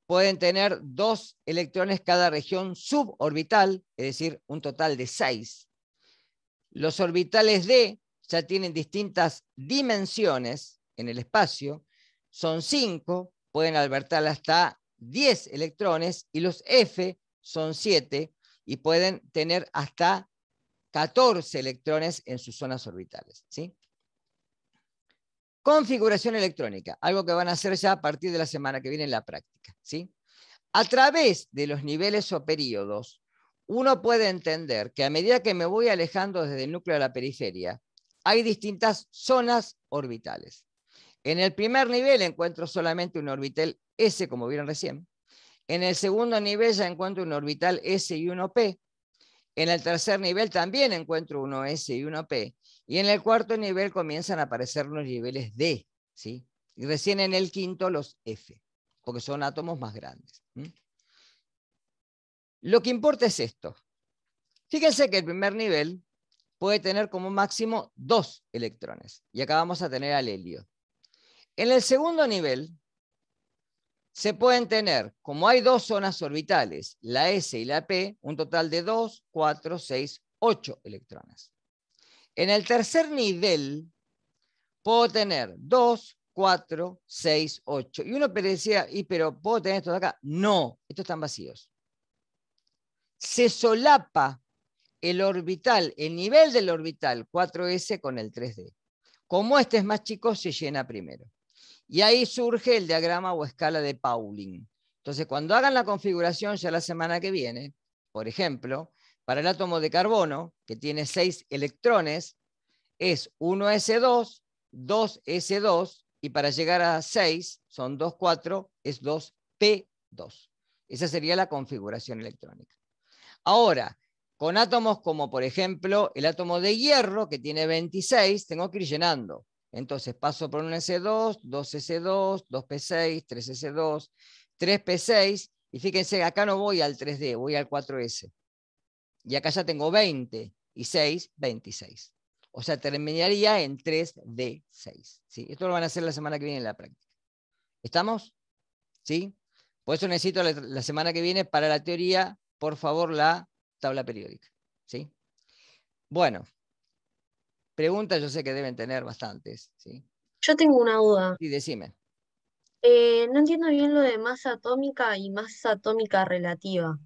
pueden tener dos electrones cada región suborbital, es decir, un total de seis. Los orbitales D ya tienen distintas dimensiones en el espacio, son cinco, pueden albertar hasta 10 electrones y los F son 7 y pueden tener hasta 14 electrones en sus zonas orbitales. ¿sí? Configuración electrónica, algo que van a hacer ya a partir de la semana que viene en la práctica. ¿sí? A través de los niveles o períodos, uno puede entender que a medida que me voy alejando desde el núcleo a la periferia, hay distintas zonas orbitales. En el primer nivel encuentro solamente un orbital S, como vieron recién. En el segundo nivel ya encuentro un orbital S y 1P. En el tercer nivel también encuentro uno S y 1P. Y en el cuarto nivel comienzan a aparecer los niveles D, ¿sí? Y recién en el quinto los F, porque son átomos más grandes. Lo que importa es esto. Fíjense que el primer nivel puede tener como máximo dos electrones. Y acá vamos a tener al helio. En el segundo nivel se pueden tener, como hay dos zonas orbitales, la S y la P, un total de 2, 4, 6, 8 electrones. En el tercer nivel, puedo tener 2, 4, 6, 8. Y uno decía, ¿y pero puedo tener estos de acá? No, estos están vacíos. Se solapa el orbital, el nivel del orbital 4S con el 3D. Como este es más chico, se llena primero. Y ahí surge el diagrama o escala de Pauling. Entonces, cuando hagan la configuración ya la semana que viene, por ejemplo, para el átomo de carbono, que tiene 6 electrones, es 1S2, 2S2, y para llegar a 6, son 2,4, es 2P2. Esa sería la configuración electrónica. Ahora, con átomos como, por ejemplo, el átomo de hierro, que tiene 26, tengo que ir llenando. Entonces paso por un S2, 2S2, 2P6, 3S2, 3P6, y fíjense, acá no voy al 3D, voy al 4S. Y acá ya tengo 20 y 6, 26. O sea, terminaría en 3D6. 6 Esto lo van a hacer la semana que viene en la práctica. ¿Estamos? ¿Sí? Por eso necesito la, semana que viene para la teoría, por favor, la tabla periódica. ¿Sí? Bueno. Preguntas yo sé que deben tener bastantes. Yo tengo una duda. sí, decime. Eh, no entiendo bien lo de masa atómica y masa atómica relativa.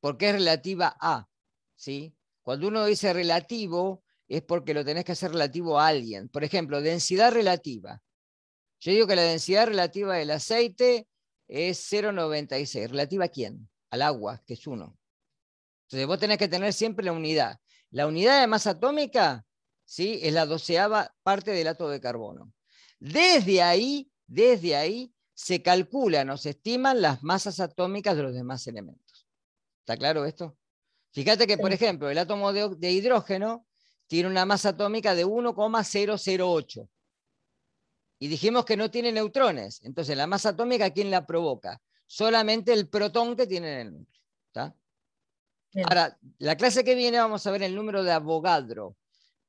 Porque es relativa a, ¿sí? Cuando uno dice relativo, es porque lo tenés que hacer relativo a alguien. Por ejemplo, densidad relativa. Yo digo que la densidad relativa del aceite es 0,96. ¿Relativa a quién? Al agua, que es uno. Entonces vos tenés que tener siempre la unidad. La unidad de masa atómica es la doceava parte del átomo de carbono. Desde ahí, desde ahí se calculan o se estiman las masas atómicas de los demás elementos. ¿Está claro esto? Fíjate que, por ejemplo, el átomo de, hidrógeno tiene una masa atómica de 1,008. Y dijimos que no tiene neutrones. Entonces, la masa atómica, ¿quién la provoca? Solamente el protón que tiene en el núcleo. Ahora, la clase que viene vamos a ver el número de Avogadro.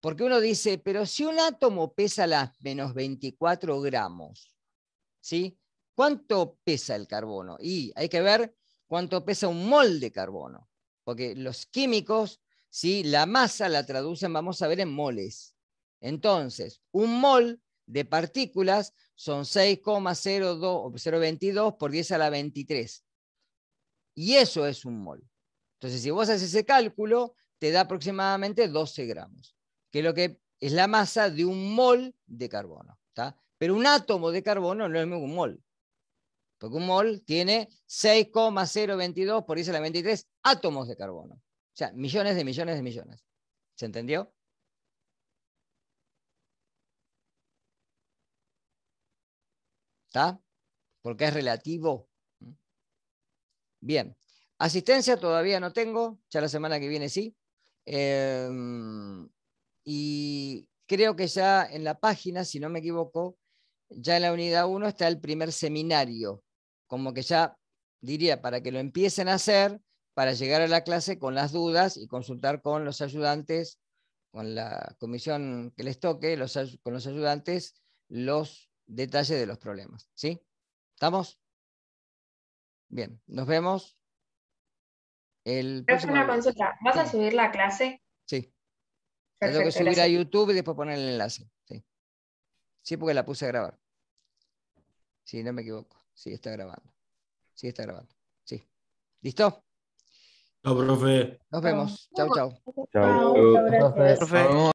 Porque uno dice, pero si un átomo pesa las menos 24 gramos, ¿sí? ¿Cuánto pesa el carbono? Y hay que ver cuánto pesa un mol de carbono, porque los químicos, la masa la traducen, vamos a ver, en moles. Entonces, un mol de partículas son 6,022 por 10 a la 23. Y eso es un mol. Entonces, si vos haces ese cálculo, te da aproximadamente 12 gramos que es lo que es la masa de un mol de carbono. Pero un átomo de carbono no es un mol. Porque un mol tiene 6,022 por 10 a la 23 átomos de carbono. O sea, millones de millones de millones. ¿Se entendió? ¿Está? Porque es relativo. Bien. Asistencia todavía no tengo, ya la semana que viene sí. Eh, y creo que ya en la página, si no me equivoco, ya en la unidad 1 está el primer seminario, como que ya diría, para que lo empiecen a hacer, para llegar a la clase con las dudas y consultar con los ayudantes, con la comisión que les toque, con los ayudantes, los detalles de los problemas. ¿Sí? ¿Estamos? Bien, nos vemos. El una consulta, ¿vas a subir la clase? Sí. Tengo que subir a YouTube y después poner el enlace. Sí. porque la puse a grabar. Sí, no me equivoco. Sí, está grabando. Sí, está grabando. Sí. ¿Listo? Chao, profe. Nos vemos. Chao, chao. Chao, profe.